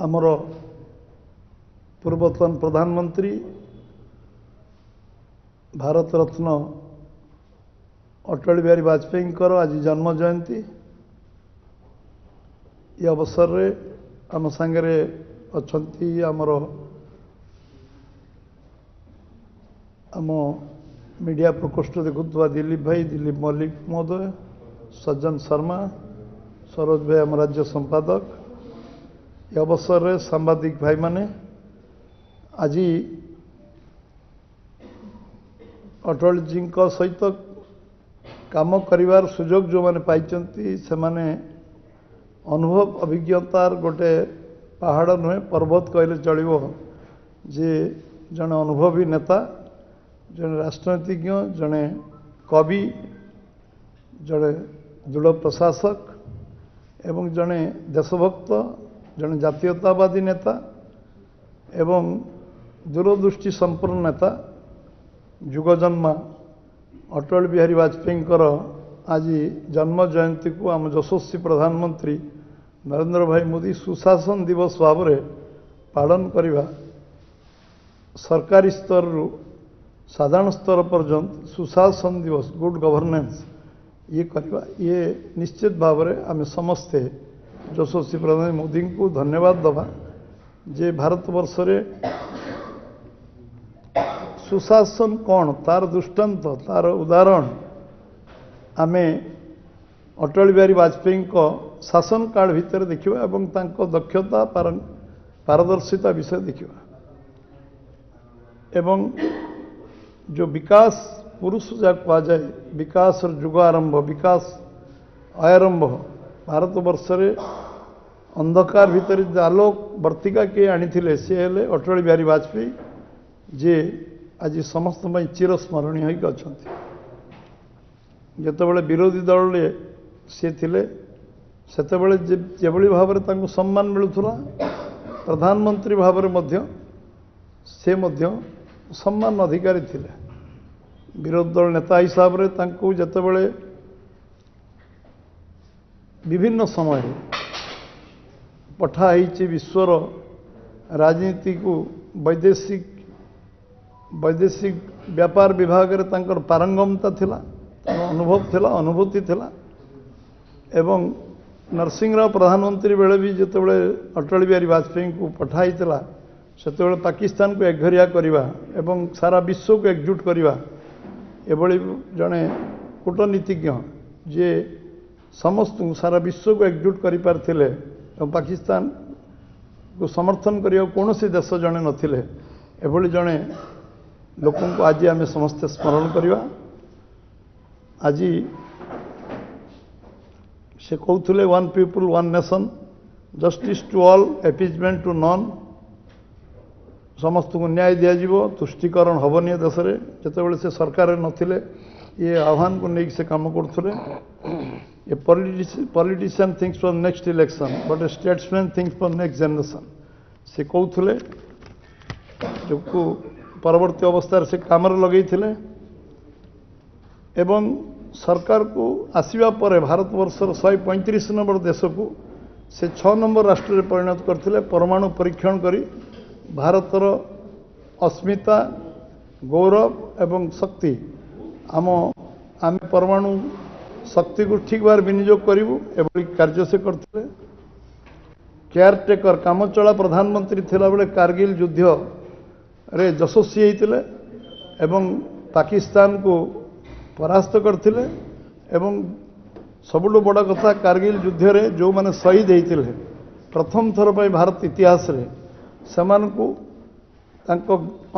ଆମର ପୂର୍ବତନ ପ୍ରଧାନମନ୍ତ୍ରୀ ଭାରତରତ୍ନ ଅଟଳ ବିହାରୀ ବାଜପେୟୀଙ୍କର ଆଜି ଜନ୍ମ ଜୟନ୍ତୀ ଏ ଅବସରରେ ଆମ ସାଙ୍ଗରେ ଅଛନ୍ତି ଆମର ଆମ ମିଡ଼ିଆ ପ୍ରକୋଷ୍ଠ ଦେଖୁଥିବା ଦିଲ୍ଲୀପ ଭାଇ ଦିଲ୍ଲୀପ ମଲ୍ଲିକ ମହୋଦୟ ସଜନ ଶର୍ମା ସରୋଜ ଭାଇ ଆମ ରାଜ୍ୟ ସମ୍ପାଦକ ଏ ଅବସରରେ ସାମ୍ବାଦିକ ଭାଇମାନେ ଆଜି ଅଟଳଜୀଙ୍କ ସହିତ କାମ କରିବାର ସୁଯୋଗ ଯେଉଁମାନେ ପାଇଛନ୍ତି ସେମାନେ ଅନୁଭବ ଅଭିଜ୍ଞତାର ଗୋଟେ ପାହାଡ଼ ନୁହେଁ ପର୍ବତ କହିଲେ ଚଳିବ ଯେ ଜଣେ ଅନୁଭବୀ ନେତା ଜଣେ ରାଷ୍ଟ୍ରନୀତିଜ୍ଞ ଜଣେ କବି ଜଣେ ଦୃଢ଼ ପ୍ରଶାସକ ଏବଂ ଜଣେ ଦେଶଭକ୍ତ ଜଣେ ଜାତୀୟତାବାଦୀ ନେତା ଏବଂ ଦୂରଦୃଷ୍ଟି ସମ୍ପୂର୍ଣ୍ଣ ନେତା ଯୁଗ ଜନ୍ମ ଅଟଳ ବିହାରୀ ବାଜପେୟୀଙ୍କର ଆଜି ଜନ୍ମ ଜୟନ୍ତୀକୁ ଆମ ଯଶସ୍ୱୀ ପ୍ରଧାନମନ୍ତ୍ରୀ ନରେନ୍ଦ୍ର ଭାଇ ମୋଦି ସୁଶାସନ ଦିବସ ଭାବରେ ପାଳନ କରିବା ସରକାରୀ ସ୍ତରରୁ ସାଧାରଣ ସ୍ତର ପର୍ଯ୍ୟନ୍ତ ସୁଶାସନ ଦିବସ ଗୁଡ଼ ଗଭର୍ଣ୍ଣାନ୍ସ ଇଏ କରିବା ଇଏ ନିଶ୍ଚିତ ଭାବରେ ଆମେ ସମସ୍ତେ ଯଶସ୍ୱୀ ପ୍ରଧାନମନ୍ତ୍ରୀ ମୋଦିଙ୍କୁ ଧନ୍ୟବାଦ ଦେବା ଯେ ଭାରତବର୍ଷରେ ସୁଶାସନ କ'ଣ ତାର ଦୃଷ୍ଟାନ୍ତ ତାର ଉଦାହରଣ ଆମେ ଅଟଳ ବିହାରୀ ବାଜପେୟୀଙ୍କ ଶାସନ କାଳ ଭିତରେ ଦେଖିବା ଏବଂ ତାଙ୍କ ଦକ୍ଷତା ପାରଦର୍ଶିତା ବିଷୟ ଦେଖିବା ଏବଂ ଯେଉଁ ବିକାଶ ପୁରୁଷ ଯାହା କୁହାଯାଏ ବିକାଶର ଯୁଗ ଆରମ୍ଭ ବିକାଶ ଆରମ୍ଭ ଭାରତବର୍ଷରେ ଅନ୍ଧକାର ଭିତରେ ଆଲୋକ ବର୍ତ୍ତିକା କିଏ ଆଣିଥିଲେ ସେ ହେଲେ ଅଟଳ ବିହାରୀ ବାଜପେୟୀ ଯିଏ ଆଜି ସମସ୍ତଙ୍କ ପାଇଁ ଚିରସ୍ମରଣୀୟ ହୋଇକି ଅଛନ୍ତି ଯେତେବେଳେ ବିରୋଧୀ ଦଳରେ ସିଏ ଥିଲେ ସେତେବେଳେ ଯେଭଳି ଭାବରେ ତାଙ୍କୁ ସମ୍ମାନ ମିଳୁଥିଲା ପ୍ରଧାନମନ୍ତ୍ରୀ ଭାବରେ ମଧ୍ୟ ସେ ମଧ୍ୟ ସମ୍ମାନ ଅଧିକାରୀ ଥିଲେ ବିରୋଧୀ ଦଳ ନେତା ହିସାବରେ ତାଙ୍କୁ ଯେତେବେଳେ ବିଭିନ୍ନ ସମୟରେ ପଠା ହେଇଛି ବିଶ୍ୱର ରାଜନୀତିକୁ ବୈଦେଶିକ ବୈଦେଶିକ ବ୍ୟାପାର ବିଭାଗରେ ତାଙ୍କର ପାରଙ୍ଗମତା ଥିଲା ତାଙ୍କର ଅନୁଭବ ଥିଲା ଅନୁଭୂତି ଥିଲା ଏବଂ ନରସିଂହରାଓ ପ୍ରଧାନମନ୍ତ୍ରୀ ବେଳେ ବି ଯେତେବେଳେ ଅଟଳ ବିହାରୀ ବାଜପେୟୀଙ୍କୁ ପଠା ହେଇଥିଲା ସେତେବେଳେ ପାକିସ୍ତାନକୁ ଏକଘରିଆ କରିବା ଏବଂ ସାରା ବିଶ୍ୱକୁ ଏକଜୁଟ କରିବା ଏଭଳି ଜଣେ କୂଟନୀତିଜ୍ଞ ଯିଏ ସମସ୍ତଙ୍କୁ ସାରା ବିଶ୍ୱକୁ ଏକଜୁଟ କରିପାରିଥିଲେ ପାକିସ୍ତାନକୁ ସମର୍ଥନ କରିବାକୁ କୌଣସି ଦେଶ ଜଣେ ନଥିଲେ ଏଭଳି ଜଣେ ଲୋକଙ୍କୁ ଆଜି ଆମେ ସମସ୍ତେ ସ୍ମରଣ କରିବା ଆଜି ସେ କହୁଥିଲେ one people one nation justice to all appeasement to none ସମସ୍ତଙ୍କୁ ନ୍ୟାୟ ଦିଆଯିବ ତୁଷ୍ଟିକରଣ ହେବନି ଏ ଦେଶରେ ଯେତେବେଳେ ସେ ସରକାରରେ ନଥିଲେ ଇଏ ଆହ୍ୱାନକୁ ନେଇକି ସେ କାମ କରୁଥିଲେ A politi politician thinks for next election, but a statesman thinks for next generation. ସେ କହୁଥିଲେ ଯୋଗୁଁ ପରବର୍ତ୍ତୀ ଅବସ୍ଥାରେ ସେ କାମରେ ଲଗେଇଥିଲେ ଏବଂ ସରକାରକୁ ଆସିବା ପରେ ଭାରତବର୍ଷର ଶହେ ପଇଁତିରିଶ ନମ୍ବର ଦେଶକୁ ସେ ଛଅ ନମ୍ବର ରାଷ୍ଟ୍ରରେ ପରିଣତ କରିଥିଲେ ପରମାଣୁ ପରୀକ୍ଷଣ କରି ଭାରତର ଅସ୍ମିତା ଗୌରବ ଏବଂ ଶକ୍ତି ଆମ ଆମେ ପରମାଣୁ ଶକ୍ତିକୁ ଠିକ୍ ଭାବରେ ବିନିଯୋଗ କରିବୁ ଏଭଳି କାର୍ଯ୍ୟ ସେ କରିଥିଲେ କେୟାରଟେକର କାମଚଳା ପ୍ରଧାନମନ୍ତ୍ରୀ ଥିଲାବେଳେ କାର୍ଗିଲ ଯୁଦ୍ଧରେ ଯଶସ୍ୱୀ ହେଇଥିଲେ ଏବଂ ପାକିସ୍ତାନକୁ ପରାସ୍ତ କରିଥିଲେ ଏବଂ ସବୁଠୁ ବଡ଼ କଥା କାର୍ଗିଲ ଯୁଦ୍ଧରେ ଯେଉଁମାନେ ଶହୀଦ ହେଇଥିଲେ ପ୍ରଥମ ଥର ପାଇଁ ଭାରତ ଇତିହାସରେ ସେମାନଙ୍କୁ ତାଙ୍କ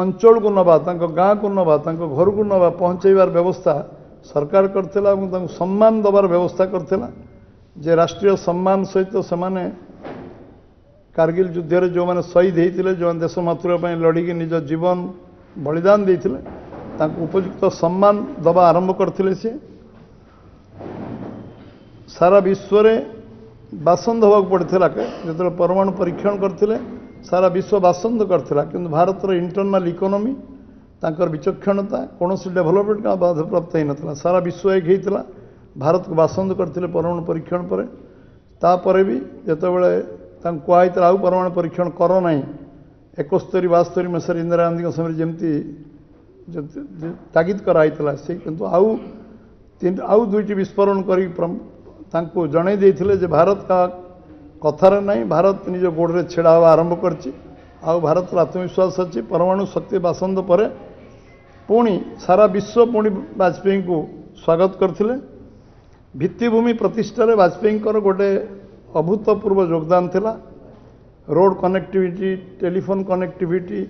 ଅଞ୍ଚଳକୁ ନେବା ତାଙ୍କ ଗାଁକୁ ନେବା ତାଙ୍କ ଘରକୁ ନେବା ପହଞ୍ଚାଇବାର ବ୍ୟବସ୍ଥା ସରକାର କରିଥିଲା ଏବଂ ତାଙ୍କୁ ସମ୍ମାନ ଦେବାର ବ୍ୟବସ୍ଥା କରିଥିଲା ଯେ ରାଷ୍ଟ୍ରୀୟ ସମ୍ମାନ ସହିତ ସେମାନେ କାରଗିଲ ଯୁଦ୍ଧରେ ଯେଉଁମାନେ ଶହୀଦ ହୋଇଥିଲେ ଯେଉଁମାନେ ଦେଶ ମାତୃଭା ପାଇଁ ଲଢ଼ିକି ନିଜ ଜୀବନ ବଳିଦାନ ଦେଇଥିଲେ ତାଙ୍କୁ ଉପଯୁକ୍ତ ସମ୍ମାନ ଦେବା ଆରମ୍ଭ କରିଥିଲେ ସିଏ ସାରା ବିଶ୍ୱରେ ବାସନ୍ଦ ହେବାକୁ ପଡ଼ିଥିଲା ଯେତେବେଳେ ପରମାଣୁ ପରୀକ୍ଷଣ କରିଥିଲେ ସାରା ବିଶ୍ୱ ବାସନ୍ଦ କରିଥିଲା କିନ୍ତୁ ଭାରତର ଇଣ୍ଟର୍ନାଲ୍ ଇକୋନୋମି ତାଙ୍କର ବିଚକ୍ଷଣତା କୌଣସି ଡେଭଲପମେଣ୍ଟ ବାଧାପ୍ରାପ୍ତ ହୋଇନଥିଲା ସାରା ବିଶ୍ୱ ଏକ ହୋଇଥିଲା ଭାରତକୁ ବାସନ୍ଦ କରିଥିଲେ ପରମାଣୁ ପରୀକ୍ଷଣ ପରେ ତାପରେ ବି ଯେତେବେଳେ ତାଙ୍କୁ କୁହାଯାଇଥିଲା ଆଉ ପରମାଣୁ ପରୀକ୍ଷଣ କର ନାହିଁ ଏକସ୍ତରୀ ବାସ୍ତରୀ ମସିହାରେ ଇନ୍ଦିରା ଗାନ୍ଧୀଙ୍କ ସମୟରେ ଯେମିତି ତାଗିଦ କରାହୋଇଥିଲା ସେ କିନ୍ତୁ ଆଉ ଆଉ ଦୁଇଟି ବିସ୍ଫୋରଣ କରି ତାଙ୍କୁ ଜଣାଇ ଦେଇଥିଲେ ଯେ ଭାରତ କାହା କଥାରେ ନାହିଁ ଭାରତ ନିଜ ଗୋଡ଼ରେ ଛିଡ଼ା ହେବା ଆରମ୍ଭ କରିଛି ଆଉ ଭାରତର ଆତ୍ମବିଶ୍ୱାସ ଅଛି ପରମାଣୁ ଶକ୍ତି ବାସନ୍ଦ ପରେ ପୁଣି ସାରା ବିଶ୍ୱ ପୁଣି ବାଜପେୟୀଙ୍କୁ ସ୍ୱାଗତ କରିଥିଲେ ଭିତ୍ତିଭୂମି ପ୍ରତିଷ୍ଠାରେ ବାଜପେୟୀଙ୍କର ଗୋଟେ ଅଭୂତପୂର୍ବ ଯୋଗଦାନ ଥିଲା ରୋଡ଼ କନେକ୍ଟିଭିଟି ଟେଲିଫୋନ୍ କନେକ୍ଟିଭିଟି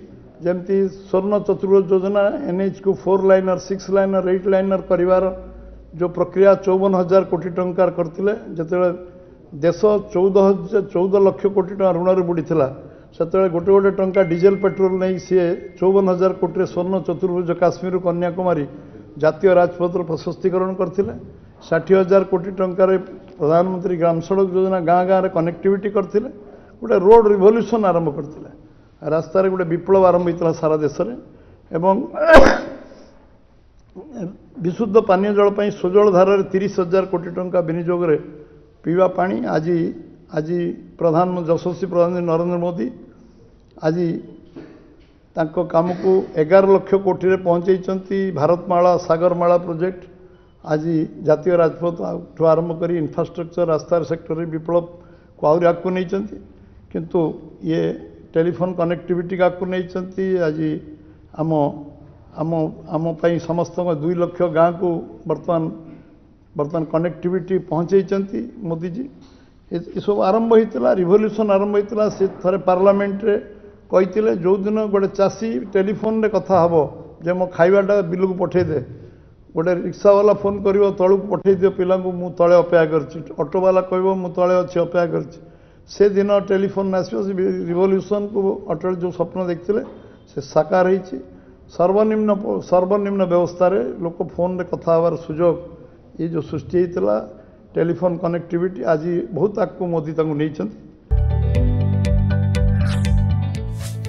ଯେମିତି ସ୍ୱର୍ଣ୍ଣ ଚତୁର୍ଭୁଜ ଯୋଜନା ଏନ୍ଏଚ୍କୁ four liner six liner eight liner କରିବାର ଯେଉଁ ପ୍ରକ୍ରିୟା ଚଉବନ ହଜାର କୋଟି ଟଙ୍କାର କରିଥିଲେ ଯେତେବେଳେ ଦେଶ ଚଉଦ ହଜାର ଚଉଦ ଲକ୍ଷ କୋଟି ଟଙ୍କା ଋଣରେ ବୁଡ଼ିଥିଲା ସେତେବେଳେ ଗୋଟେ ଗୋଟେ ଟଙ୍କା ଡିଜେଲ ପେଟ୍ରୋଲ ନେଇ ସିଏ ଚଉବନ ହଜାର କୋଟିରେ ସ୍ୱର୍ଣ୍ଣ ଚତୁର୍ଭୁଜ କାଶ୍ମୀର କନ୍ୟାକୁମାରୀ ଜାତୀୟ ରାଜପଥର ପ୍ରଶସ୍ତିକରଣ କରିଥିଲେ ଷାଠିଏ ହଜାର କୋଟି ଟଙ୍କାରେ ପ୍ରଧାନମନ୍ତ୍ରୀ ଗ୍ରାମ ସଡ଼କ ଯୋଜନା ଗାଁ ଗାଁରେ କନେକ୍ଟିଭିଟି କରିଥିଲେ ଗୋଟେ ରୋଡ଼ ରିଭଲ୍ୟୁସନ୍ ଆରମ୍ଭ କରିଥିଲେ ରାସ୍ତାରେ ଗୋଟେ ବିପ୍ଳବ ଆରମ୍ଭ ହୋଇଥିଲା ସାରା ଦେଶରେ ଏବଂ ବିଶୁଦ୍ଧ ପାନୀୟ ଜଳ ପାଇଁ ସୁଜଳ ଧାରାରେ ତିରିଶ ହଜାର କୋଟି ଟଙ୍କା ବିନିଯୋଗରେ ପିଇବା ପାଣି ଆଜି ଆଜି ପ୍ରଧାନମନ୍ତ୍ରୀ ଯଶସ୍ୱୀ ପ୍ରଧାନମନ୍ତ୍ରୀ ନରେନ୍ଦ୍ର ମୋଦି ଆଜି ତାଙ୍କ କାମକୁ ଏଗାର ଲକ୍ଷ କୋଟିରେ ପହଞ୍ଚାଇଛନ୍ତି ଭାରତମାଳା ସାଗରମାଳା ପ୍ରୋଜେକ୍ଟ ଆଜି ଜାତୀୟ ରାଜପଥଠୁ ଆରମ୍ଭ କରି ଇନଫ୍ରାଷ୍ଟ୍ରକ୍ଚର ରାସ୍ତାର ସେକ୍ଟରରେ ବିପ୍ଳବକୁ ଆହୁରି ଆଗକୁ ନେଇଛନ୍ତି କିନ୍ତୁ ଇଏ ଟେଲିଫୋନ୍ କନେକ୍ଟିଭିଟି ଆଗକୁ ନେଇଛନ୍ତି ଆଜି ଆମ ଆମ ଆମ ପାଇଁ ସମସ୍ତଙ୍କ ଦୁଇ ଲକ୍ଷ ଗାଁକୁ ବର୍ତ୍ତମାନ ବର୍ତ୍ତମାନ କନେକ୍ଟିଭିଟି ପହଞ୍ଚାଇଛନ୍ତି ମୋଦିଜୀ ଏସବୁ ଆରମ୍ଭ ହୋଇଥିଲା ରିଭଲ୍ୟୁସନ୍ ଆରମ୍ଭ ହୋଇଥିଲା ସେ ଥରେ ପାର୍ଲାମେଣ୍ଟରେ କହିଥିଲେ ଯେଉଁଦିନ ଗୋଟେ ଚାଷୀ ଟେଲିଫୋନ୍ରେ କଥା ହେବ ଯେ ମୋ ଖାଇବାଟା ବିଲକୁ ପଠାଇଦେ ଗୋଟେ ରିକ୍ସାବାଲା ଫୋନ୍ କରିବ ତଳକୁ ପଠାଇ ଦିଅ ପିଲାଙ୍କୁ ମୁଁ ତଳେ ଅପେକ୍ଷା କରିଛି ଅଟୋବାଲା କହିବ ମୁଁ ତଳେ ଅଛି ଅପେକ୍ଷା କରିଛି ସେଦିନ ଟେଲିଫୋନ୍ ଆସିବ ସେ ରିଭଲ୍ୟୁସନ୍କୁ ଅଟଳ ଯେଉଁ ସ୍ୱପ୍ନ ଦେଖିଥିଲେ ସେ ସାକାର ହେଇଛି ସର୍ବନିମ୍ନ ସର୍ବନିମ୍ନ ବ୍ୟବସ୍ଥାରେ ଲୋକ ଫୋନ୍ରେ କଥା ହେବାର ସୁଯୋଗ ଏ ଯେଉଁ ସୃଷ୍ଟି ହେଇଥିଲା ଟେଲିଫୋନ୍ କନେକ୍ଟିଭିଟି ଆଜି ବହୁତ ଆଗକୁ ମୋଦି ତାଙ୍କୁ ନେଇଛନ୍ତି